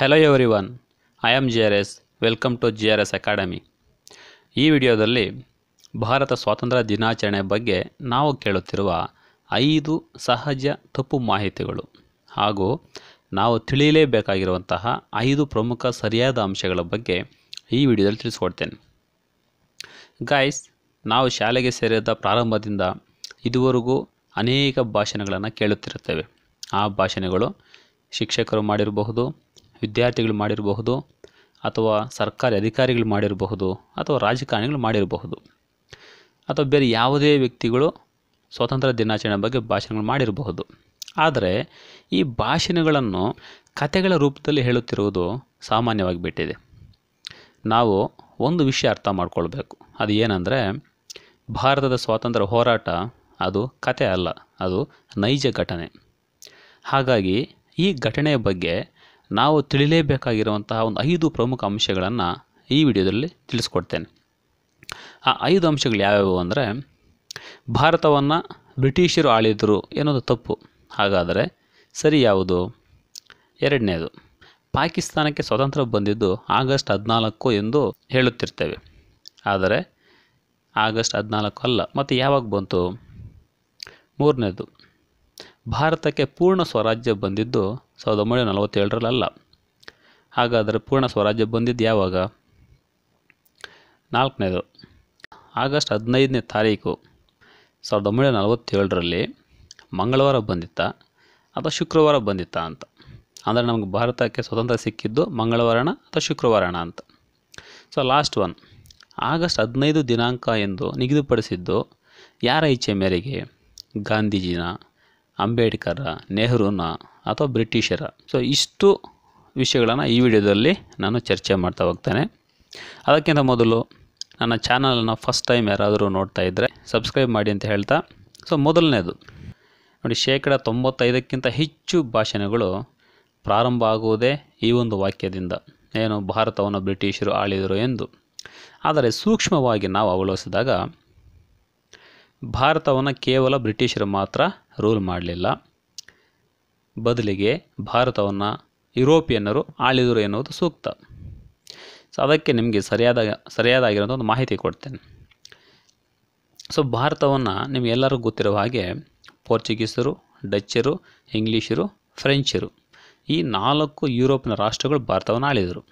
hello one I am G R S welcome to G R S academy ಈ ವಿಡಿಯೋದಲ್ಲಿ ಭಾರತ ಸ್ವಾತಂತ್ರ್ಯ ದಿನಾಚರಣೆ ಬಗ್ಗೆ ನಾವು ಕೇಳುತ್ತಿರುವ ಐದು ಸಹಜ ತಪ್ಪು ಮಾಹಿತಿಗಳು ಹಾಗೂ ನಾವು ತಿಳಿಯಲೇಬೇಕಾಗಿರುವಂತಹ ಐದು ಪ್ರಮುಖ ಸರಿಯಾದ ಅಂಶಗಳ ಬಗ್ಗೆ ಈ ವಿಡಿಯೋದಲ್ಲಿ ತಿಳಿಸ್ಕೊಡ್ತೇನೆ ಗಾಯ್ಸ್ ನಾವು ಶಾಲೆಗೆ ಸೇರಿದ ಪ್ರಾರಂಭದಿಂದ ಇದುವರೆಗೂ ಅನೇಕ ಭಾಷಣಗಳನ್ನು ಕೇಳುತ್ತಿರುತ್ತೇವೆ ಆ ಭಾಷಣಗಳು ಶಿಕ್ಷಕರು ಮಾಡಿರಬಹುದು ವಿದ್ಯಾರ್ಥಿಗಳು ಮಾಡಿರಬಹುದು ಅಥವಾ ಸರ್ಕಾರಿ ಅಧಿಕಾರಿಗಳು ಮಾಡಿರಬಹುದು ಅಥವಾ ರಾಜಕಾರಣಿಗಳು ಮಾಡಿರಬಹುದು ಅಥವಾ ಬೇರೆ ಯಾವುದೇ ವ್ಯಕ್ತಿಗಳು ಸ್ವಾತಂತ್ರ್ಯ ದಿನಾಚರಣೆ ಬಗ್ಗೆ ಭಾಷಣಗಳು ಮಾಡಿರಬಹುದು ಆದರೆ ಈ ಭಾಷಣಗಳನ್ನು ಕಥೆಗಳ ರೂಪದಲ್ಲಿ ಹೇಳುತ್ತಿರುವುದು ಸಾಮಾನ್ಯವಾಗಿ ಬಿಟ್ಟಿದೆ ನಾವು ಒಂದು ವಿಷಯ ಅರ್ಥ ಮಾಡ್ಕೊಳ್ಬೇಕು ಅದು ಏನಂದರೆ ಭಾರತದ ಸ್ವಾತಂತ್ರ್ಯ ಹೋರಾಟ ಅದು ಕತೆ ಅಲ್ಲ ಅದು ನೈಜ ಘಟನೆ ಹಾಗಾಗಿ ಈ ಘಟನೆಯ ಬಗ್ಗೆ ನಾವು ತಿಳಿಲೇಬೇಕಾಗಿರುವಂತಹ ಒಂದು ಐದು ಪ್ರಮುಖ ಅಂಶಗಳನ್ನು ಈ ವಿಡಿಯೋದಲ್ಲಿ ತಿಳಿಸ್ಕೊಡ್ತೇನೆ ಆ ಐದು ಅಂಶಗಳು ಯಾವ್ಯಾವು ಅಂದರೆ ಭಾರತವನ್ನು ಬ್ರಿಟಿಷರು ಆಳಿದರು ಎನ್ನುವುದು ತಪ್ಪು ಹಾಗಾದರೆ ಸರಿ ಯಾವುದು ಎರಡನೇದು ಪಾಕಿಸ್ತಾನಕ್ಕೆ ಸ್ವತಂತ್ರ ಬಂದಿದ್ದು ಆಗಸ್ಟ್ ಹದಿನಾಲ್ಕು ಎಂದು ಹೇಳುತ್ತಿರ್ತೇವೆ ಆದರೆ ಆಗಸ್ಟ್ ಹದಿನಾಲ್ಕು ಅಲ್ಲ ಮತ್ತು ಯಾವಾಗ ಬಂತು ಮೂರನೇದು ಭಾರತಕ್ಕೆ ಪೂರ್ಣ ಸ್ವರಾಜ್ಯ ಬಂದಿದ್ದು ಸಾವಿರದ ಒಂಬೈನೂರ ನಲವತ್ತೇಳರಲ್ಲ ಹಾಗಾದರೆ ಪೂರ್ಣ ಸ್ವರಾಜ್ಯ ಬಂದಿದ್ದು ಯಾವಾಗ ನಾಲ್ಕನೇದು ಆಗಸ್ಟ್ ಹದಿನೈದನೇ ತಾರೀಕು ಸಾವಿರದ ಒಂಬೈನೂರ ನಲವತ್ತೇಳರಲ್ಲಿ ಮಂಗಳವಾರ ಬಂದಿತ್ತ ಅಥವಾ ಶುಕ್ರವಾರ ಬಂದಿತ್ತ ಅಂತ ಅಂದರೆ ನಮಗೆ ಭಾರತಕ್ಕೆ ಸ್ವತಂತ್ರ ಸಿಕ್ಕಿದ್ದು ಮಂಗಳವಾರಣ ಅಥವಾ ಶುಕ್ರವಾರಣ ಅಂತ ಸೊ ಲಾಸ್ಟ್ ಒನ್ ಆಗಸ್ಟ್ ಹದಿನೈದು ದಿನಾಂಕ ಎಂದು ನಿಗದಿಪಡಿಸಿದ್ದು ಯಾರ ಇಚ್ಛೆ ಮೇರೆಗೆ ಗಾಂಧೀಜಿನ ಅಂಬೇಡ್ಕರ ನೆಹರೂನ ಅಥವಾ ಬ್ರಿಟಿಷರ ಸೊ ಇಷ್ಟು ವಿಷಯಗಳನ್ನು ಈ ವಿಡಿಯೋದಲ್ಲಿ ನಾನು ಚರ್ಚೆ ಮಾಡ್ತಾ ಹೋಗ್ತೇನೆ ಅದಕ್ಕಿಂತ ಮೊದಲು ನನ್ನ ಚಾನಲನ್ನು ಫಸ್ಟ್ ಟೈಮ್ ಯಾರಾದರೂ ನೋಡ್ತಾ ಇದ್ದರೆ ಸಬ್ಸ್ಕ್ರೈಬ್ ಮಾಡಿ ಅಂತ ಹೇಳ್ತಾ ಸೊ ಮೊದಲನೇದು ನೋಡಿ ಶೇಕಡ ತೊಂಬತ್ತೈದಕ್ಕಿಂತ ಹೆಚ್ಚು ಭಾಷಣಗಳು ಪ್ರಾರಂಭ ಆಗುವುದೇ ಈ ಒಂದು ವಾಕ್ಯದಿಂದ ಏನು ಭಾರತವನ್ನು ಬ್ರಿಟಿಷರು ಆಳಿದರು ಎಂದು ಆದರೆ ಸೂಕ್ಷ್ಮವಾಗಿ ನಾವು ಅವಲೋಕಿಸಿದಾಗ ಭಾರತವನ್ನು ಕೇವಲ ಬ್ರಿಟಿಷರು ಮಾತ್ರ ರೂಲ್ ಮಾಡಲಿಲ್ಲ ಬದಲಿಗೆ ಭಾರತವನ್ನು ಯುರೋಪಿಯನ್ನರು ಆಳಿದರು ಎನ್ನುವುದು ಸೂಕ್ತ ಸೊ ಅದಕ್ಕೆ ನಿಮಗೆ ಸರಿಯಾದ ಸರಿಯಾದಾಗಿರೋಂಥ ಒಂದು ಮಾಹಿತಿ ಕೊಡ್ತೇನೆ ಸೊ ಭಾರತವನ್ನು ನಿಮಗೆಲ್ಲರೂ ಗೊತ್ತಿರುವ ಹಾಗೆ ಪೋರ್ಚುಗೀಸರು ಡಚ್ಚರು ಇಂಗ್ಲೀಷರು ಫ್ರೆಂಚರು ಈ ನಾಲ್ಕು ಯುರೋಪಿನ ರಾಷ್ಟ್ರಗಳು ಭಾರತವನ್ನು ಆಳಿದರು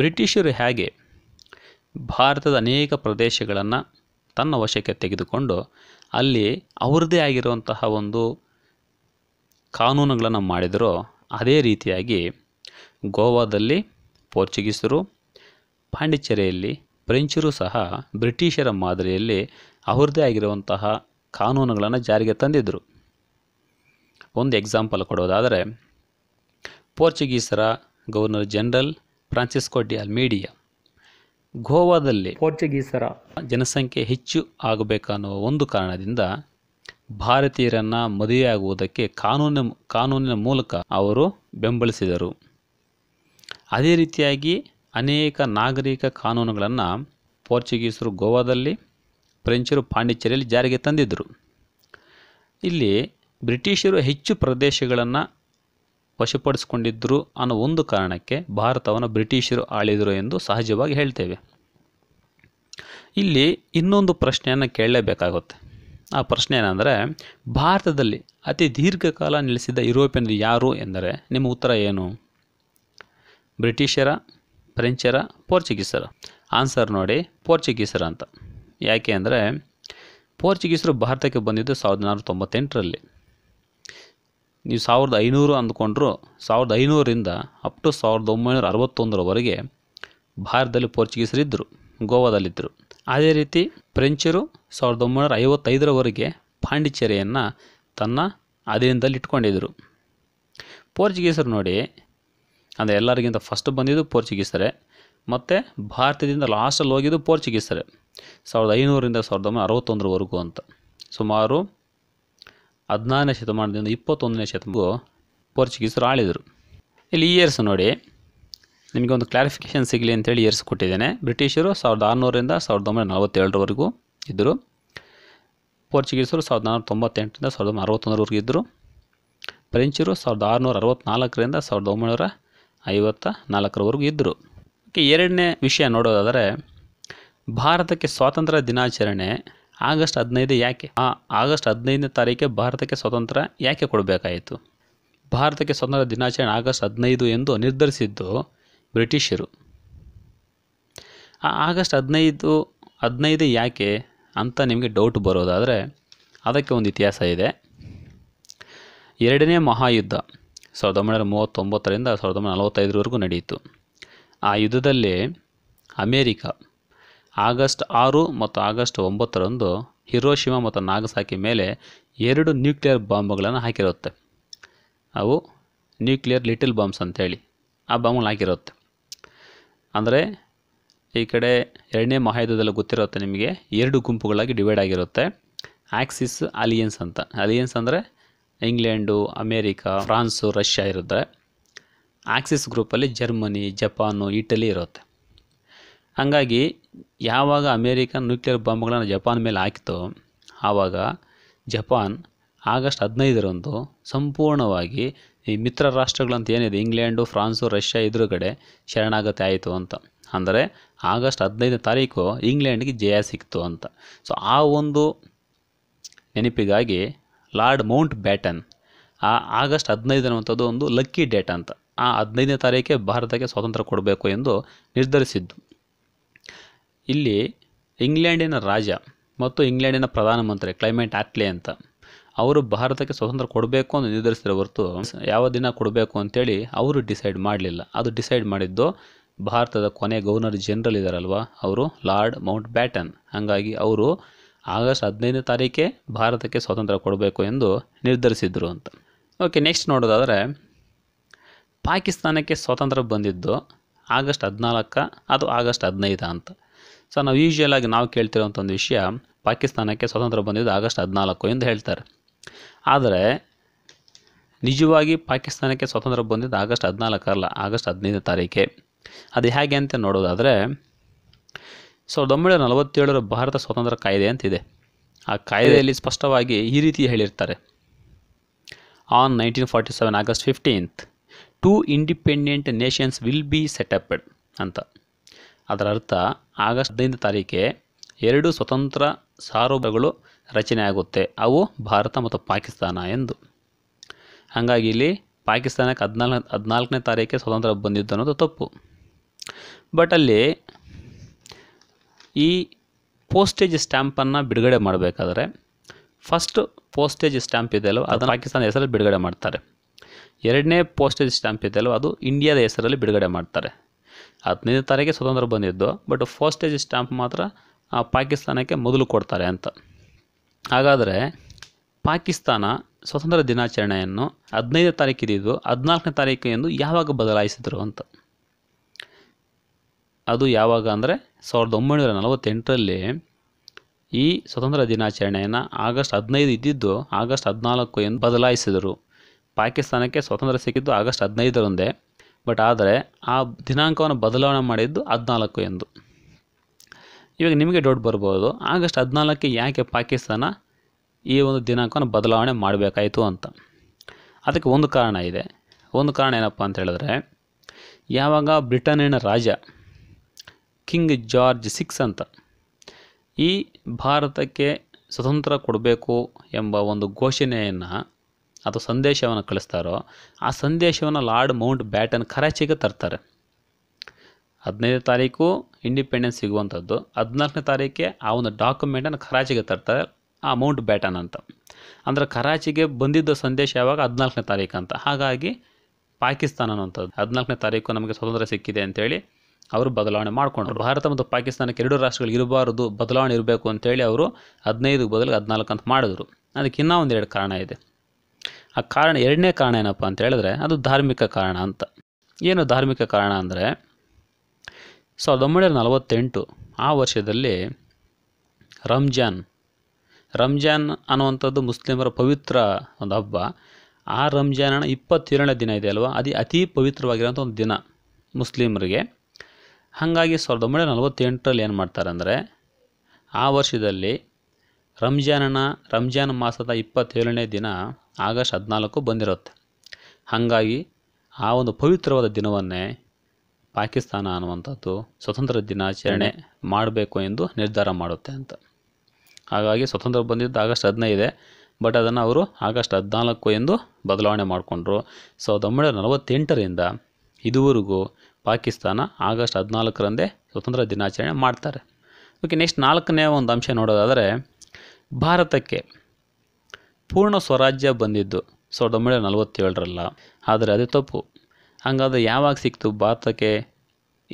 ಬ್ರಿಟಿಷರು ಹೇಗೆ ಭಾರತದ ಅನೇಕ ಪ್ರದೇಶಗಳನ್ನು ತನ್ನ ವಶಕ್ಕೆ ತೆಗೆದುಕೊಂಡು ಅಲ್ಲಿ ಅವ್ರದ್ದೇ ಆಗಿರುವಂತಹ ಒಂದು ಕಾನೂನುಗಳನ್ನು ಮಾಡಿದರು ಅದೇ ರೀತಿಯಾಗಿ ಗೋವಾದಲ್ಲಿ ಪೋರ್ಚುಗೀಸರು ಪಾಂಡಿಚೇರಿಯಲ್ಲಿ ಫ್ರೆಂಚರು ಸಹ ಬ್ರಿಟಿಷರ ಮಾದರಿಯಲ್ಲಿ ಅವ್ರದ್ದೇ ಆಗಿರುವಂತಹ ಕಾನೂನುಗಳನ್ನು ಜಾರಿಗೆ ತಂದಿದ್ದರು ಒಂದು ಎಕ್ಸಾಂಪಲ್ ಕೊಡೋದಾದರೆ ಪೋರ್ಚುಗೀಸರ ಗವರ್ನರ್ ಜನರಲ್ ಫ್ರಾನ್ಸಿಸ್ಕೋ ಡಿ ಮೀಡಿಯಾ ಗೋವಾದಲ್ಲಿ ಪೋರ್ಚುಗೀಸರ ಜನಸಂಖ್ಯೆ ಹೆಚ್ಚು ಆಗಬೇಕನ್ನುವ ಒಂದು ಕಾರಣದಿಂದ ಭಾರತೀಯರನ್ನು ಮದುವೆಯಾಗುವುದಕ್ಕೆ ಕಾನೂನು ಕಾನೂನಿನ ಮೂಲಕ ಅವರು ಬೆಂಬಲಿಸಿದರು ಅದೇ ರೀತಿಯಾಗಿ ಅನೇಕ ನಾಗರಿಕ ಕಾನೂನುಗಳನ್ನು ಪೋರ್ಚುಗೀಸರು ಗೋವಾದಲ್ಲಿ ಫ್ರೆಂಚರು ಪಾಂಡಿಚೇರಿಯಲ್ಲಿ ಜಾರಿಗೆ ತಂದಿದ್ದರು ಇಲ್ಲಿ ಬ್ರಿಟಿಷರು ಹೆಚ್ಚು ಪ್ರದೇಶಗಳನ್ನು ವಶಪಡಿಸಿಕೊಂಡಿದ್ದರು ಅನ್ನೋ ಒಂದು ಕಾರಣಕ್ಕೆ ಭಾರತವನ್ನು ಬ್ರಿಟಿಷರು ಆಳಿದರು ಎಂದು ಸಹಜವಾಗಿ ಹೇಳ್ತೇವೆ ಇಲ್ಲಿ ಇನ್ನೊಂದು ಪ್ರಶ್ನೆಯನ್ನು ಕೇಳಲೇಬೇಕಾಗುತ್ತೆ ಆ ಪ್ರಶ್ನೆ ಏನಂದರೆ ಭಾರತದಲ್ಲಿ ಅತಿ ದೀರ್ಘಕಾಲ ನೆಲೆಸಿದ ಯುರೋಪಿಯನ್ ಯಾರು ಎಂದರೆ ನಿಮ್ಮ ಉತ್ತರ ಏನು ಬ್ರಿಟಿಷರ ಫ್ರೆಂಚರ ಪೋರ್ಚುಗೀಸರ ಆನ್ಸರ್ ನೋಡಿ ಪೋರ್ಚುಗೀಸರ ಅಂತ ಯಾಕೆ ಅಂದರೆ ಪೋರ್ಚುಗೀಸರು ಭಾರತಕ್ಕೆ ಬಂದಿದ್ದು ಸಾವಿರದ ನಾನ್ನೂರ ತೊಂಬತ್ತೆಂಟರಲ್ಲಿ ನೀವು ಸಾವಿರದ ಐನೂರು ಅಂದ್ಕೊಂಡ್ರು ಸಾವಿರದ ಐನೂರಿಂದ ಅಪ್ ಟು ಸಾವಿರದ ಒಂಬೈನೂರ ಅರವತ್ತೊಂದರವರೆಗೆ ಭಾರತದಲ್ಲಿ ಪೋರ್ಚುಗೀಸರಿದ್ದರು ಗೋವಾದಲ್ಲಿದ್ದರು ಅದೇ ರೀತಿ ಫ್ರೆಂಚರು ಸಾವಿರದ ಒಂಬೈನೂರ ಐವತ್ತೈದರವರೆಗೆ ಪಾಂಡಿಚೇರಿಯನ್ನು ತನ್ನ ಅಧೀನದಲ್ಲಿ ಇಟ್ಕೊಂಡಿದ್ದರು ಪೋರ್ಚುಗೀಸರು ನೋಡಿ ಅಂದರೆ ಎಲ್ಲರಿಗಿಂತ ಫಸ್ಟ್ ಬಂದಿದ್ದು ಪೋರ್ಚುಗೀಸರೇ ಮತ್ತು ಭಾರತದಿಂದ ಲಾಸ್ಟಲ್ಲಿ ಹೋಗಿದ್ದು ಪೋರ್ಚುಗೀಸರೇ ಸಾವಿರದ ಐನೂರಿಂದ ಸಾವಿರದ ಒಂಬೈನೂರ ಅರವತ್ತೊಂದರವರೆಗೂ ಅಂತ ಸುಮಾರು ಹದಿನಾರನೇ ಶತಮಾನದಿಂದ ಇಪ್ಪತ್ತೊಂದನೇ ಶತಮೂ ಪೋರ್ಚುಗೀಸರು ಆಳಿದರು ಇಲ್ಲಿ ಇಯರ್ಸ್ ನೋಡಿ ನಿಮಗೊಂದು ಕ್ಲಾರಿಫಿಕೇಷನ್ ಸಿಗಲಿ ಅಂತೇಳಿ ಇಯರ್ಸ್ ಕೊಟ್ಟಿದ್ದೇನೆ ಬ್ರಿಟಿಷರು ಸಾವಿರದ ಆರುನೂರರಿಂದ ಸಾವಿರದ ಒಂಬೈನೂರ ನಲವತ್ತೇಳರವರೆಗೂ ಇದ್ದರು ಪೋರ್ಚುಗೀಸರು ಸಾವಿರದ ನಾನ್ನೂರ ತೊಂಬತ್ತೆಂಟರಿಂದ ಸಾವಿರದ ಒಂಬೈನೂರ ಅರವತ್ತೊಂದರವರೆಗೂ ಇದ್ದರು ಫ್ರೆಂಚರು ಸಾವಿರದ ಆರುನೂರ ಅರವತ್ತ್ನಾಲ್ಕರಿಂದ ಸಾವಿರದ ಒಂಬೈನೂರ ಐವತ್ತ ನಾಲ್ಕರವರೆಗೂ ಇದ್ದರು ಎರಡನೇ ವಿಷಯ ನೋಡೋದಾದರೆ ಭಾರತಕ್ಕೆ ಸ್ವಾತಂತ್ರ್ಯ ದಿನಾಚರಣೆ ಆಗಸ್ಟ್ ಹದಿನೈದು ಯಾಕೆ ಆ ಆಗಸ್ಟ್ ಹದಿನೈದನೇ ತಾರೀಕೆ ಭಾರತಕ್ಕೆ ಸ್ವತಂತ್ರ ಯಾಕೆ ಕೊಡಬೇಕಾಯಿತು ಭಾರತಕ್ಕೆ ಸ್ವತಂತ್ರ ದಿನಾಚರಣೆ ಆಗಸ್ಟ್ ಹದಿನೈದು ಎಂದು ನಿರ್ಧರಿಸಿದ್ದು ಬ್ರಿಟಿಷರು ಆ ಆಗಸ್ಟ್ ಹದಿನೈದು ಹದಿನೈದು ಯಾಕೆ ಅಂತ ನಿಮಗೆ ಡೌಟ್ ಬರೋದಾದರೆ ಅದಕ್ಕೆ ಒಂದು ಇತಿಹಾಸ ಇದೆ ಎರಡನೇ ಮಹಾಯುದ್ಧ ಸಾವಿರದ ಒಂಬೈನೂರ ಮೂವತ್ತೊಂಬತ್ತರಿಂದ ಸಾವಿರದ ಒಂಬೈನೂರ ನಲವತ್ತೈದರವರೆಗೂ ನಡೆಯಿತು ಆ ಯುದ್ಧದಲ್ಲಿ ಅಮೇರಿಕ ಆಗಸ್ಟ್ ಆರು ಮತ್ತು ಆಗಸ್ಟ್ ಒಂಬತ್ತರಂದು ಹಿರೋಶಿಮಾ ಮತ್ತು ನಾಗಸಾಕಿ ಮೇಲೆ ಎರಡು ನ್ಯೂಕ್ಲಿಯರ್ ಬಾಂಬ್ಗಳನ್ನು ಹಾಕಿರುತ್ತೆ ಅವು ನ್ಯೂಕ್ಲಿಯರ್ ಲಿಟಲ್ ಬಾಂಬ್ಸ್ ಅಂತೇಳಿ ಆ ಬಾಂಬ್ಗಳನ್ನ ಹಾಕಿರುತ್ತೆ ಅಂದರೆ ಈ ಕಡೆ ಎರಡನೇ ಮಹಾಯುದ್ಧದಲ್ಲಿ ಗೊತ್ತಿರುತ್ತೆ ನಿಮಗೆ ಎರಡು ಗುಂಪುಗಳಾಗಿ ಡಿವೈಡ್ ಆಗಿರುತ್ತೆ ಆಕ್ಸಿಸ್ ಅಲಿಯನ್ಸ್ ಅಂತ ಅಲಿಯನ್ಸ್ ಅಂದರೆ ಇಂಗ್ಲೆಂಡು ಅಮೇರಿಕಾ ಫ್ರಾನ್ಸು ರಷ್ಯಾ ಇರುತ್ತೆ ಆಕ್ಸಿಸ್ ಗ್ರೂಪಲ್ಲಿ ಜರ್ಮನಿ ಜಪಾನು ಇಟಲಿ ಇರುತ್ತೆ ಹಾಗಾಗಿ ಯಾವಾಗ ಅಮೇರಿಕನ್ ನ್ಯೂಕ್ಲಿಯರ್ ಬಾಂಬ್ಗಳನ್ನು ಜಪಾನ್ ಮೇಲೆ ಹಾಕಿತೋ ಆವಾಗ ಜಪಾನ್ ಆಗಸ್ಟ್ ಹದಿನೈದರಂದು ಸಂಪೂರ್ಣವಾಗಿ ಈ ಮಿತ್ರ ರಾಷ್ಟ್ರಗಳಂತ ಏನಿದೆ ಇಂಗ್ಲೆಂಡು ಫ್ರಾನ್ಸು ರಷ್ಯಾ ಎದುರುಗಡೆ ಶರಣಾಗತಿ ಆಯಿತು ಅಂತ ಅಂದರೆ ಆಗಸ್ಟ್ ಹದಿನೈದನೇ ತಾರೀಕು ಇಂಗ್ಲೆಂಡ್ಗೆ ಜಯ ಸಿಕ್ತು ಅಂತ ಸೊ ಆ ಒಂದು ನೆನಪಿಗಾಗಿ ಲಾರ್ಡ್ ಮೌಂಟ್ ಬ್ಯಾಟನ್ ಆ ಆಗಸ್ಟ್ ಹದಿನೈದು ಅನ್ನುವಂಥದ್ದು ಒಂದು ಲಕ್ಕಿ ಡೇಟ್ ಅಂತ ಆ ಹದಿನೈದನೇ ತಾರೀಕೆ ಭಾರತಕ್ಕೆ ಸ್ವಾತಂತ್ರ್ಯ ಕೊಡಬೇಕು ಎಂದು ನಿರ್ಧರಿಸಿದ್ದು ಇಲ್ಲಿ ಇಂಗ್ಲೆಂಡಿನ ರಾಜ ಮತ್ತು ಇಂಗ್ಲೆಂಡಿನ ಪ್ರಧಾನಮಂತ್ರಿ ಕ್ಲೈಮೇಟ್ ಆಟ್ಲಿ ಅಂತ ಅವರು ಭಾರತಕ್ಕೆ ಸ್ವಾತಂತ್ರ್ಯ ಕೊಡಬೇಕು ಅಂತ ನಿರ್ಧರಿಸಿದ್ರೆ ಹೊರತು ಯಾವ ದಿನ ಕೊಡಬೇಕು ಅಂತೇಳಿ ಅವರು ಡಿಸೈಡ್ ಮಾಡಲಿಲ್ಲ ಅದು ಡಿಸೈಡ್ ಮಾಡಿದ್ದು ಭಾರತದ ಕೊನೆ ಗವರ್ನರ್ ಜನರಲ್ ಇದ್ದಾರಲ್ವ ಅವರು ಲಾರ್ಡ್ ಮೌಂಟ್ ಬ್ಯಾಟನ್ ಹಾಗಾಗಿ ಅವರು ಆಗಸ್ಟ್ ಹದಿನೈದನೇ ತಾರೀಕೆ ಭಾರತಕ್ಕೆ ಸ್ವಾತಂತ್ರ್ಯ ಕೊಡಬೇಕು ಎಂದು ನಿರ್ಧರಿಸಿದರು ಅಂತ ಓಕೆ ನೆಕ್ಸ್ಟ್ ನೋಡೋದಾದರೆ ಪಾಕಿಸ್ತಾನಕ್ಕೆ ಸ್ವಾತಂತ್ರ್ಯ ಬಂದಿದ್ದು ಆಗಸ್ಟ್ ಹದಿನಾಲ್ಕ ಅದು ಆಗಸ್ಟ್ ಹದಿನೈದು ಅಂತ ಸೊ ನಾವು ಯೂಶುವಲ್ ಆಗಿ ನಾವು ಕೇಳ್ತಿರೋಂಥ ಒಂದು ವಿಷಯ ಪಾಕಿಸ್ತಾನಕ್ಕೆ ಸ್ವಾತಂತ್ರ್ಯ ಬಂದಿದ್ದು ಆಗಸ್ಟ್ ಹದಿನಾಲ್ಕು ಎಂದು ಹೇಳ್ತಾರೆ ಆದರೆ ನಿಜವಾಗಿ ಪಾಕಿಸ್ತಾನಕ್ಕೆ ಸ್ವಾತಂತ್ರ್ಯ ಬಂದಿದ್ದು ಆಗಸ್ಟ್ ಹದಿನಾಲ್ಕು ಅಲ್ಲ ಆಗಸ್ಟ್ ಹದಿನೈದು ತಾರೀಕೆ ಅದು ಹೇಗೆ ಅಂತ ನೋಡೋದಾದರೆ ಸಾವಿರದ ಒಂಬೈನೂರ ನಲವತ್ತೇಳರ ಭಾರತ ಸ್ವಾತಂತ್ರ್ಯ ಕಾಯ್ದೆ ಅಂತಿದೆ ಆ ಕಾಯ್ದೆಯಲ್ಲಿ ಸ್ಪಷ್ಟವಾಗಿ ಈ ರೀತಿ ಹೇಳಿರ್ತಾರೆ on nineteen forty seven August fifteenth two independent nations will be set upped ಅಂತ ಅದರ ಅರ್ಥ ಆಗಸ್ಟ್ ಹದಿನೈದು ತಾರೀಕೆ ಎರಡು ಸ್ವತಂತ್ರ ರಚನೆ ಆಗುತ್ತೆ ಅವು ಭಾರತ ಮತ್ತು ಪಾಕಿಸ್ತಾನ ಎಂದು ಹಾಗಾಗಿ ಇಲ್ಲಿ ಪಾಕಿಸ್ತಾನಕ್ಕೆ ಹದಿನಾಲ್ಕು ಹದಿನಾಲ್ಕನೇ ತಾರೀಕೆ ಸ್ವತಂತ್ರ ಬಂದಿದ್ದು ಅನ್ನೋದು ತಪ್ಪು ಬಟ್ ಅಲ್ಲಿ ಈ ಪೋಸ್ಟೇಜ್ ಸ್ಟ್ಯಾಂಪನ್ನು ಬಿಡುಗಡೆ ಮಾಡಬೇಕಾದ್ರೆ ಫಸ್ಟ್ ಪೋಸ್ಟೇಜ್ ಸ್ಟ್ಯಾಂಪ್ ಇದೆಯಲ್ಲೋ ಅದನ್ನು ಪಾಕಿಸ್ತಾನದ ಹೆಸರಲ್ಲಿ ಬಿಡುಗಡೆ ಮಾಡ್ತಾರೆ ಎರಡನೇ ಪೋಸ್ಟೇಜ್ ಸ್ಟ್ಯಾಂಪ್ ಇದೆಯಲ್ಲೋ ಅದು ಇಂಡಿಯಾದ ಹೆಸರಲ್ಲಿ ಬಿಡುಗಡೆ ಮಾಡ್ತಾರೆ ಹದಿನೈದನೇ ತಾರೀಕೆ ಸ್ವತಂತ್ರ ಬಂದಿದ್ದು ಬಟ್ ಫಸ್ಟೇಜ್ ಸ್ಟ್ಯಾಂಪ್ ಮಾತ್ರ ಪಾಕಿಸ್ತಾನಕ್ಕೆ ಮೊದಲು ಕೊಡ್ತಾರೆ ಅಂತ ಹಾಗಾದರೆ ಪಾಕಿಸ್ತಾನ ಸ್ವತಂತ್ರ ದಿನಾಚರಣೆಯನ್ನು ಹದಿನೈದನೇ ತಾರೀಕಿದ್ದು ಹದಿನಾಲ್ಕನೇ ತಾರೀಕು ಎಂದು ಯಾವಾಗ ಬದಲಾಯಿಸಿದರು ಅಂತ ಅದು ಯಾವಾಗ ಅಂದರೆ ಸಾವಿರದ ಒಂಬೈನೂರ ನಲವತ್ತೆಂಟರಲ್ಲಿ ಈ ಸ್ವತಂತ್ರ ದಿನಾಚರಣೆಯನ್ನು ಆಗಸ್ಟ್ ಹದಿನೈದು ಇದ್ದಿದ್ದು ಆಗಸ್ಟ್ ಹದಿನಾಲ್ಕು ಎಂದು ಬದಲಾಯಿಸಿದರು ಪಾಕಿಸ್ತಾನಕ್ಕೆ ಸ್ವತಂತ್ರ ಸಿಕ್ಕಿದ್ದು ಆಗಸ್ಟ್ ಹದಿನೈದರೊಂದೇ ಬಟ್ ಆದರೆ ಆ ದಿನಾಂಕವನ್ನು ಬದಲಾವಣೆ ಮಾಡಿದ್ದು ಹದಿನಾಲ್ಕು ಎಂದು ಇವಾಗ ನಿಮಗೆ ಡೌಟ್ ಬರ್ಬೋದು ಆಗಸ್ಟ್ ಹದಿನಾಲ್ಕು ಯಾಕೆ ಪಾಕಿಸ್ತಾನ ಈ ಒಂದು ದಿನಾಂಕವನ್ನು ಬದಲಾವಣೆ ಮಾಡಬೇಕಾಯಿತು ಅಂತ ಅದಕ್ಕೆ ಒಂದು ಕಾರಣ ಇದೆ ಒಂದು ಕಾರಣ ಏನಪ್ಪ ಅಂತ ಹೇಳಿದ್ರೆ ಯಾವಾಗ ಬ್ರಿಟನ್ನಿನ ರಾಜ ಕಿಂಗ್ ಜಾರ್ಜ್ ಸಿಕ್ಸ್ ಅಂತ ಈ ಭಾರತಕ್ಕೆ ಸ್ವತಂತ್ರ ಕೊಡಬೇಕು ಎಂಬ ಒಂದು ಘೋಷಣೆಯನ್ನು ಅಥವಾ ಸಂದೇಶವನ್ನು ಕಳಿಸ್ತಾರೋ ಆ ಸಂದೇಶವನ್ನು ಲಾರ್ಡ್ ಮೌಂಟ್ ಬ್ಯಾಟನ್ ಕರಾಚಿಗೆ ತರ್ತಾರೆ ಹದಿನೈದನೇ ತಾರೀಕು ಇಂಡಿಪೆಂಡೆನ್ಸ್ ಸಿಗುವಂಥದ್ದು ಹದಿನಾಲ್ಕನೇ ತಾರೀಕೆ ಆ ಒಂದು ಡಾಕ್ಯುಮೆಂಟನ್ನು ಕರಾಚಿಗೆ ತರ್ತಾರೆ ಆ ಮೌಂಟ್ ಬ್ಯಾಟನ್ ಅಂತ ಅಂದರೆ ಕರಾಚಿಗೆ ಬಂದಿದ್ದ ಸಂದೇಶ ಯಾವಾಗ ಹದಿನಾಲ್ಕನೇ ತಾರೀಕು ಅಂತ ಹಾಗಾಗಿ ಪಾಕಿಸ್ತಾನ ಅನ್ನುವಂಥದ್ದು ಹದಿನಾಲ್ಕನೇ ತಾರೀಕು ನಮಗೆ ಸ್ವತಂತ್ರ ಸಿಕ್ಕಿದೆ ಅಂತೇಳಿ ಅವರು ಬದಲಾವಣೆ ಮಾಡಿಕೊಂಡ್ರು ಭಾರತ ಮತ್ತು ಪಾಕಿಸ್ತಾನಕ್ಕೆ ಎರಡು ರಾಷ್ಟ್ರಗಳು ಇರಬಾರ್ದು ಬದಲಾವಣೆ ಇರಬೇಕು ಅಂತೇಳಿ ಅವರು ಹದಿನೈದು ಬದಲು ಹದಿನಾಲ್ಕು ಅಂತ ಮಾಡಿದ್ರು ಅದಕ್ಕೆ ಇನ್ನೂ ಒಂದೆರಡು ಕಾರಣ ಇದೆ ಆ ಕಾರಣ ಎರಡನೇ ಕಾರಣ ಏನಪ್ಪ ಅಂತ ಹೇಳಿದ್ರೆ ಅದು ಧಾರ್ಮಿಕ ಕಾರಣ ಅಂತ ಏನು ಧಾರ್ಮಿಕ ಕಾರಣ ಅಂದರೆ ಸಾವಿರದ ಒಂಬೈನೂರ ನಲವತ್ತೆಂಟು ಆ ವರ್ಷದಲ್ಲಿ ರಂಜಾನ್ ರಂಜಾನ್ ಅನ್ನುವಂಥದ್ದು ಮುಸ್ಲಿಮರ ಪವಿತ್ರ ಒಂದು ಹಬ್ಬ ಆ ರಂಜಾನ್ ಇಪ್ಪತ್ತೇಳನೇ ದಿನ ಇದೆ ಅಲ್ವಾ ಅದು ಅತಿ ಪವಿತ್ರವಾಗಿರೋಂಥ ಒಂದು ದಿನ ಮುಸ್ಲಿಮರಿಗೆ ಹಾಗಾಗಿ ಸಾವಿರದ ಒಂಬೈನೂರ ನಲವತ್ತೆಂಟರಲ್ಲಿ ಏನು ಮಾಡ್ತಾರೆ ಅಂದರೆ ಆ ವರ್ಷದಲ್ಲಿ ರಂಜಾನನ ರಂಜಾನ್ ಮಾಸದ ಇಪ್ಪತ್ತೇಳನೇ ದಿನ ಆಗಸ್ಟ್ ಹದಿನಾಲ್ಕು ಬಂದಿರುತ್ತೆ ಹಾಗಾಗಿ ಆ ಒಂದು ಪವಿತ್ರವಾದ ದಿನವನ್ನೇ ಪಾಕಿಸ್ತಾನ ಅನ್ನುವಂಥದ್ದು ಸ್ವತಂತ್ರ ದಿನಾಚರಣೆ ಮಾಡಬೇಕು ಎಂದು ನಿರ್ಧಾರ ಮಾಡುತ್ತೆ ಅಂತ ಹಾಗಾಗಿ ಸ್ವತಂತ್ರ ಬಂದಿದ್ದು ಆಗಸ್ಟ್ ಹದಿನೈದೇ ಬಟ್ ಅದನ್ನು ಅವರು ಆಗಸ್ಟ್ ಹದಿನಾಲ್ಕು ಎಂದು ಬದಲಾವಣೆ ಮಾಡಿಕೊಂಡ್ರು ಸಾವಿರದ ಒಂಬೈನೂರ ನಲವತ್ತೆಂಟರಿಂದ ಇದುವರೆಗೂ ಪಾಕಿಸ್ತಾನ ಆಗಸ್ಟ್ ಹದಿನಾಲ್ಕರಂದೇ ಸ್ವತಂತ್ರ ದಿನಾಚರಣೆ ಮಾಡ್ತಾರೆ ಓಕೆ ನೆಕ್ಸ್ಟ್ ನಾಲ್ಕನೇ ಒಂದು ಅಂಶ ನೋಡೋದಾದರೆ ಭಾರತಕ್ಕೆ ಪೂರ್ಣ ಸ್ವರಾಜ್ಯ ಬಂದಿದ್ದು ಸಾವಿರದ ಒಂಬೈನೂರ ನಲವತ್ತೇಳರಲ್ಲ ಆದರೆ ಅದು ತಪ್ಪು ಹಂಗಾದ್ರೆ ಯಾವಾಗ ಸಿಕ್ತು ಭಾರತಕ್ಕೆ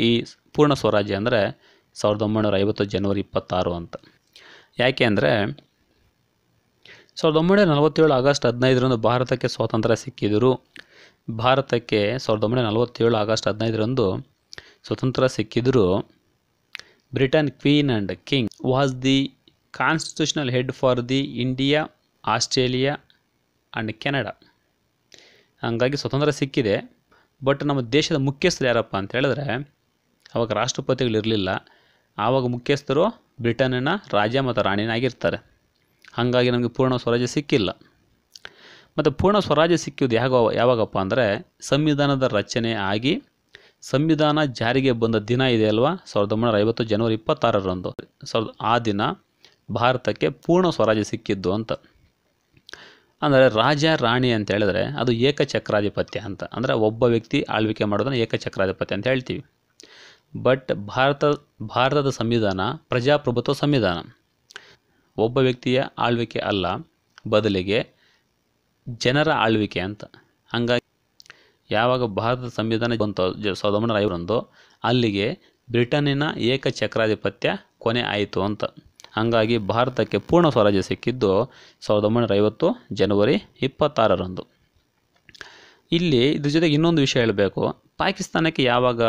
ಈ ಪೂರ್ಣ ಸ್ವರಾಜ್ಯ ಅಂದರೆ ಸಾವಿರದ ಒಂಬೈನೂರ ಐವತ್ತು ಜನವರಿ ಇಪ್ಪತ್ತಾರು ಅಂತ ಯಾಕೆ ಅಂದರೆ ಸಾವಿರದ ಒಂಬೈನೂರ ನಲವತ್ತೇಳು ಆಗಸ್ಟ್ ಹದಿನೈದರಂದು ಭಾರತಕ್ಕೆ ಸ್ವಾತಂತ್ರ್ಯ ಸಿಕ್ಕಿದರು ಭಾರತಕ್ಕೆ ಸಾವಿರದ ಒಂಬೈನೂರ ನಲವತ್ತೇಳು ಆಗಸ್ಟ್ ಹದಿನೈದರಂದು ಸ್ವತಂತ್ರ ಸಿಕ್ಕಿದ್ರು Britain queen and king was the constitutional head for the India Australia and Canada ಹಂಗಾಗಿ ಸ್ವತಂತ್ರ ಸಿಕ್ಕಿದೆ ಬಟ್ ನಮ್ಮ ದೇಶದ ಮುಖ್ಯಸ್ಥರು ಯಾರಪ್ಪ ಅಂತ ಹೇಳಿದ್ರೆ ಅವಾಗ ರಾಷ್ಟ್ರಪತಿಗಳಿರಲಿಲ್ಲ ಆವಾಗ ಮುಖ್ಯಸ್ಥರು ಬ್ರಿಟನ್ನಿನ ರಾಜ ಮತ್ತು ರಾಣಿನಾಗಿರ್ತಾರೆ ಹಾಗಾಗಿ ನಮಗೆ ಪೂರ್ಣ ಸ್ವರಾಜ್ಯ ಸಿಕ್ಕಿಲ್ಲ ಮತ್ತು ಪೂರ್ಣ ಸ್ವರಾಜ್ಯ ಸಿಕ್ಕಿದ್ದು ಯಾವಾಗ ಯಾವಾಗಪ್ಪ ಅಂದರೆ ಸಂವಿಧಾನದ ರಚನೆ ಆಗಿ ಸಂವಿಧಾನ ಜಾರಿಗೆ ಬಂದ ದಿನ ಇದೆ ಅಲ್ವಾ ಸಾವಿರದ ಒಂಬೈನೂರ ಐವತ್ತು ಜನವರಿ ಇಪ್ಪತ್ತಾರರಂದು ಸಾವಿರದ ಆ ದಿನ ಭಾರತಕ್ಕೆ ಪೂರ್ಣ ಸ್ವರಾಜ್ಯ ಸಿಕ್ಕಿದ್ದು ಅಂತ ಅಂದರೆ ರಾಜ ರಾಣಿ ಅಂತ ಹೇಳಿದ್ರೆ ಅದು ಏಕಚಕ್ರಾಧಿಪತ್ಯ ಅಂತ ಅಂದರೆ ಒಬ್ಬ ವ್ಯಕ್ತಿ ಆಳ್ವಿಕೆ ಮಾಡೋದನ್ನು ಏಕಚಕ್ರಾಧಿಪತ್ಯ ಅಂತ ಹೇಳ್ತೀವಿ ಬಟ್ ಭಾರತ ಭಾರತದ ಸಂವಿಧಾನ ಪ್ರಜಾಪ್ರಭುತ್ವ ಸಂವಿಧಾನ ಒಬ್ಬ ವ್ಯಕ್ತಿಯ ಆಳ್ವಿಕೆ ಅಲ್ಲ ಬದಲಿಗೆ ಜನರ ಆಳ್ವಿಕೆ ಅಂತ ಹಂಗಾಗಿ ಯಾವಾಗ ಭಾರತದ ಸಂವಿಧಾನ ಬಂತೋ ಸಾವಿರದ ಒಂಬೈನೂರ ಐವರಂದು ಅಲ್ಲಿಗೆ ಬ್ರಿಟನ್ನಿನ ಏಕಚಕ್ರಾಧಿಪತ್ಯ ಕೊನೆ ಆಯಿತು ಅಂತ ಹಂಗಾಗಿ ಭಾರತಕ್ಕೆ ಪೂರ್ಣ ಸ್ವರಾಜ್ಯ ಸಿಕ್ಕಿದ್ದು ಸಾವಿರದ ಒಂಬೈನೂರ ಐವತ್ತು ಜನವರಿ ಇಪ್ಪತ್ತಾರರಂದು ಇಲ್ಲಿ ಇದ್ರ ಜೊತೆಗೆ ಇನ್ನೊಂದು ವಿಷಯ ಹೇಳಬೇಕು ಪಾಕಿಸ್ತಾನಕ್ಕೆ ಯಾವಾಗ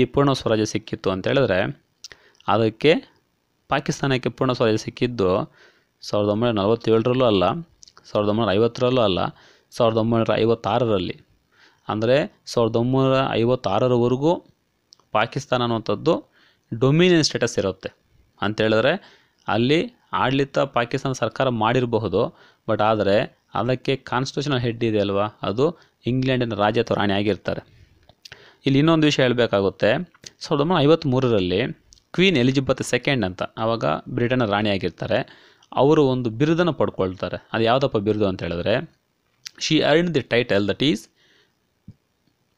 ಈ ಪೂರ್ಣ ಸ್ವರಾಜ್ಯ ಸಿಕ್ಕಿತ್ತು ಅಂತ ಹೇಳಿದ್ರೆ ಅದಕ್ಕೆ ಪಾಕಿಸ್ತಾನಕ್ಕೆ ಪೂರ್ಣ ಸ್ವರಾಜ್ಯ ಸಿಕ್ಕಿದ್ದು ಸಾವಿರದ ಒಂಬೈನೂರ ನಲವತ್ತೇಳರಲ್ಲೂ ಅಲ್ಲ ಸಾವಿರದ ಒಂಬೈನೂರ ಐವತ್ತರಲ್ಲೂ ಅಲ್ಲ ಸಾವಿರದ ಒಂಬೈನೂರ ಐವತ್ತಾರರಲ್ಲಿ ಅಂದರೆ ಸಾವಿರದ ಒಂಬೈನೂರ ಐವತ್ತಾರರವರೆಗೂ ಪಾಕಿಸ್ತಾನ ಅನ್ನುವಂಥದ್ದು ಡೊಮಿನಿಯನ್ ಸ್ಟೇಟಸ್ ಇರುತ್ತೆ ಅಂತೇಳಿದ್ರೆ ಅಲ್ಲಿ ಆಡಳಿತ ಪಾಕಿಸ್ತಾನ ಸರ್ಕಾರ ಮಾಡಿರಬಹುದು ಬಟ್ ಆದರೆ ಅದಕ್ಕೆ ಕಾನ್ಸ್ಟಿಟ್ಯೂಷನ್ ಹೆಡ್ ಇದೆ ಅಲ್ವಾ ಅದು ಇಂಗ್ಲೆಂಡಿನ ರಾಜ್ಯ ಅಥವಾ ರಾಣಿ ಆಗಿರ್ತಾರೆ ಇಲ್ಲಿ ಇನ್ನೊಂದು ವಿಷಯ ಹೇಳಬೇಕಾಗುತ್ತೆ ಸಾವಿರದ ಒಂಬೈನೂರ ಐವತ್ತ್ಮೂರರಲ್ಲಿ ಕ್ವೀನ್ ಎಲಿಜಬೆತ್ ಸೆಕೆಂಡ್ ಅಂತ ಆವಾಗ ಬ್ರಿಟನ್ನ ರಾಣಿ ಆಗಿರ್ತಾರೆ ಅವರು ಒಂದು ಬಿರುದನ್ನು ಪಡ್ಕೊಳ್ತಾರೆ ಅದು ಯಾವುದಪ್ಪ ಬಿರುದು ಅಂತ ಹೇಳಿದ್ರೆ she earn the title that is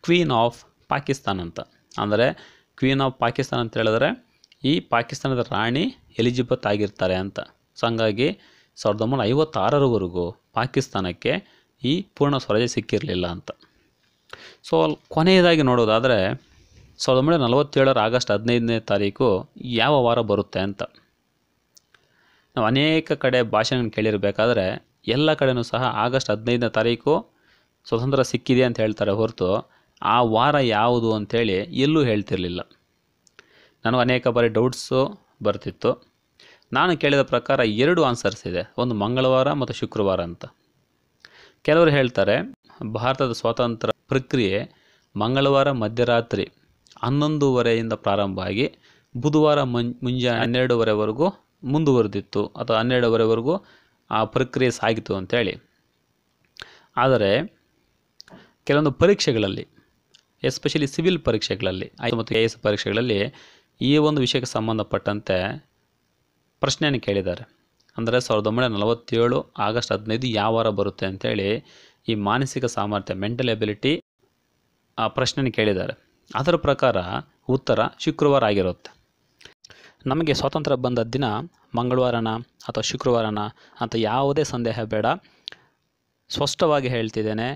queen of Pakistan ಅಂತ ಅಂದರೆ ಕ್ವೀನ್ ಆಫ್ ಪಾಕಿಸ್ತಾನ್ ಅಂತ ಹೇಳಿದ್ರೆ ಈ ಪಾಕಿಸ್ತಾನದ ರಾಣಿ ಎಲಿಜಿಬಲ್ ಆಗಿರ್ತಾರೆ ಅಂತ ಸೊ ಹಂಗಾಗಿ ಸಾವಿರದ ಒಂಬೈನೂರ ಐವತ್ತಾರರವರೆಗೂ ಪಾಕಿಸ್ತಾನಕ್ಕೆ ಈ ಪೂರ್ಣ ಸ್ವರಾಜ್ಯ ಸಿಕ್ಕಿರಲಿಲ್ಲ ಅಂತ ಸೊ ಕೊನೆಯದಾಗಿ ನೋಡೋದಾದರೆ ಸಾವಿರದ ಒಂಬೈನೂರ ನಲವತ್ತೇಳರ ಆಗಸ್ಟ್ ಹದಿನೈದನೇ ತಾರೀಕು ಯಾವ ವಾರ ಬರುತ್ತೆ ಅಂತ ನಾವು ಅನೇಕ ಕಡೆ ಭಾಷೆಗಳನ್ನು ಕೇಳಿರಬೇಕಾದ್ರೆ ಎಲ್ಲ ಕಡೆಯೂ ಸಹ ಆಗಸ್ಟ್ ಹದಿನೈದನೇ ತಾರೀಕು ಸ್ವತಂತ್ರ ಸಿಕ್ಕಿದೆ ಅಂತ ಹೇಳ್ತಾರೆ ಹೊರತು ಆ ವಾರ ಯಾವುದು ಅಂಥೇಳಿ ಎಲ್ಲೂ ಹೇಳ್ತಿರಲಿಲ್ಲ ನನಗೂ ಅನೇಕ ಬಾರಿ ಡೌಟ್ಸು ಬರ್ತಿತ್ತು ನಾನು ಕೇಳಿದ ಪ್ರಕಾರ ಎರಡು ಆನ್ಸರ್ಸ್ ಇದೆ ಒಂದು ಮಂಗಳವಾರ ಮತ್ತು ಶುಕ್ರವಾರ ಅಂತ ಕೆಲವರು ಹೇಳ್ತಾರೆ ಭಾರತದ ಸ್ವಾತಂತ್ರ್ಯ ಪ್ರಕ್ರಿಯೆ ಮಂಗಳವಾರ ಮಧ್ಯರಾತ್ರಿ ಹನ್ನೊಂದುವರೆಯಿಂದ ಪ್ರಾರಂಭ ಆಗಿ ಬುಧವಾರ ಮುಂ ಮುಂಜಾನೆ ಹನ್ನೆರಡುವರೆವರೆಗೂ ಮುಂದುವರೆದಿತ್ತು ಅಥವಾ ಹನ್ನೆರಡುವರೆವರೆಗೂ ಆ ಪ್ರಕ್ರಿಯೆ ಸಾಗಿತು ಅಂತೇಳಿ ಆದರೆ ಕೆಲವೊಂದು ಪರೀಕ್ಷೆಗಳಲ್ಲಿ ಎಸ್ಪೆಷಲಿ ಸಿವಿಲ್ ಪರೀಕ್ಷೆಗಳಲ್ಲಿ ಮತ್ತು ಎ ಎಸ್ ಪರೀಕ್ಷೆಗಳಲ್ಲಿ ಈ ಒಂದು ವಿಷಯಕ್ಕೆ ಸಂಬಂಧಪಟ್ಟಂತೆ ಪ್ರಶ್ನೆಯನ್ನು ಕೇಳಿದ್ದಾರೆ ಅಂದರೆ ಸಾವಿರದ ಒಂಬೈನೂರ ನಲವತ್ತೇಳು ಆಗಸ್ಟ್ ಹದಿನೈದು ಯಾವ ವಾರ ಬರುತ್ತೆ ಅಂಥೇಳಿ ಈ ಮಾನಸಿಕ ಸಾಮರ್ಥ್ಯ ಮೆಂಟಲ್ ಎಬಿಲಿಟಿ ಆ ಪ್ರಶ್ನೆಯನ್ನು ಕೇಳಿದ್ದಾರೆ ಅದರ ಪ್ರಕಾರ ಉತ್ತರ ಶುಕ್ರವಾರ ಆಗಿರುತ್ತೆ ನಮಗೆ ಸ್ವಾತಂತ್ರ್ಯ ಬಂದ ದಿನ ಮಂಗಳವಾರನ ಅಥವಾ ಶುಕ್ರವಾರನ ಅಂತ ಯಾವುದೇ ಸಂದೇಹ ಬೇಡ ಸ್ಪಷ್ಟವಾಗಿ ಹೇಳ್ತಿದ್ದೇನೆ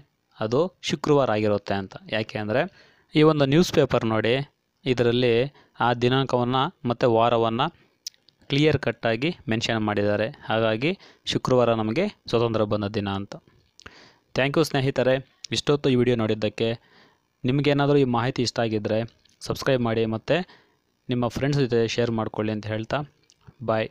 ಅದು ಶುಕ್ರವಾರ ಆಗಿರುತ್ತೆ ಅಂತ ಯಾಕೆ ಅಂದರೆ ಈ ಒಂದು ನ್ಯೂಸ್ ಪೇಪರ್ ನೋಡಿ ಇದರಲ್ಲಿ ಆ ದಿನಾಂಕವನ್ನು ಮತ್ತು ವಾರವನ್ನು ಕ್ಲಿಯರ್ ಕಟ್ಟಾಗಿ ಮೆನ್ಷನ್ ಮಾಡಿದ್ದಾರೆ ಹಾಗಾಗಿ ಶುಕ್ರವಾರ ನಮಗೆ ಸ್ವತಂತ್ರ ಬಂದ ದಿನ ಅಂತ ಥ್ಯಾಂಕ್ ಯು ಸ್ನೇಹಿತರೆ ಇಷ್ಟೊತ್ತು ಈ ವಿಡಿಯೋ ನೋಡಿದ್ದಕ್ಕೆ ನಿಮಗೇನಾದರೂ ಈ ಮಾಹಿತಿ ಇಷ್ಟ ಆಗಿದ್ದರೆ ಸಬ್ಸ್ಕ್ರೈಬ್ ಮಾಡಿ ಮತ್ತು ನಿಮ್ಮ ಫ್ರೆಂಡ್ಸ್ ಜೊತೆ ಶೇರ್ ಮಾಡಿಕೊಳ್ಳಿ ಅಂತ ಹೇಳ್ತಾ ಬಾಯ್